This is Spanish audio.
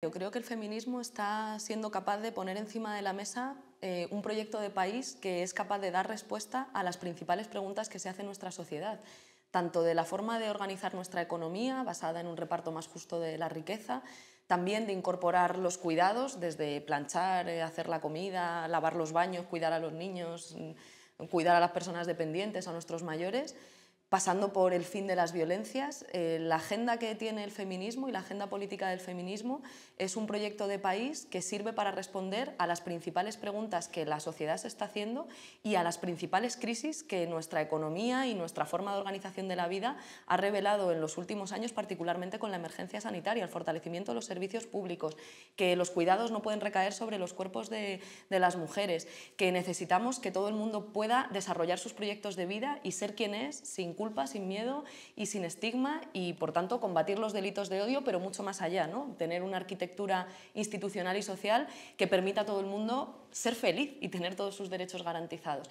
Yo creo que el feminismo está siendo capaz de poner encima de la mesa eh, un proyecto de país que es capaz de dar respuesta a las principales preguntas que se hace en nuestra sociedad, tanto de la forma de organizar nuestra economía basada en un reparto más justo de la riqueza, también de incorporar los cuidados, desde planchar, eh, hacer la comida, lavar los baños, cuidar a los niños, mm, cuidar a las personas dependientes, a nuestros mayores, pasando por el fin de las violencias. Eh, la agenda que tiene el feminismo y la agenda política del feminismo es un proyecto de país que sirve para responder a las principales preguntas que la sociedad se está haciendo y a las principales crisis que nuestra economía y nuestra forma de organización de la vida ha revelado en los últimos años, particularmente con la emergencia sanitaria, el fortalecimiento de los servicios públicos, que los cuidados no pueden recaer sobre los cuerpos de, las mujeres, que necesitamos que todo el mundo pueda desarrollar sus proyectos de vida y ser quien es sin culpa, sin miedo y sin estigma y, por tanto, combatir los delitos de odio, pero mucho más allá, ¿no? Tener una arquitectura institucional y social que permita a todo el mundo ser feliz y tener todos sus derechos garantizados.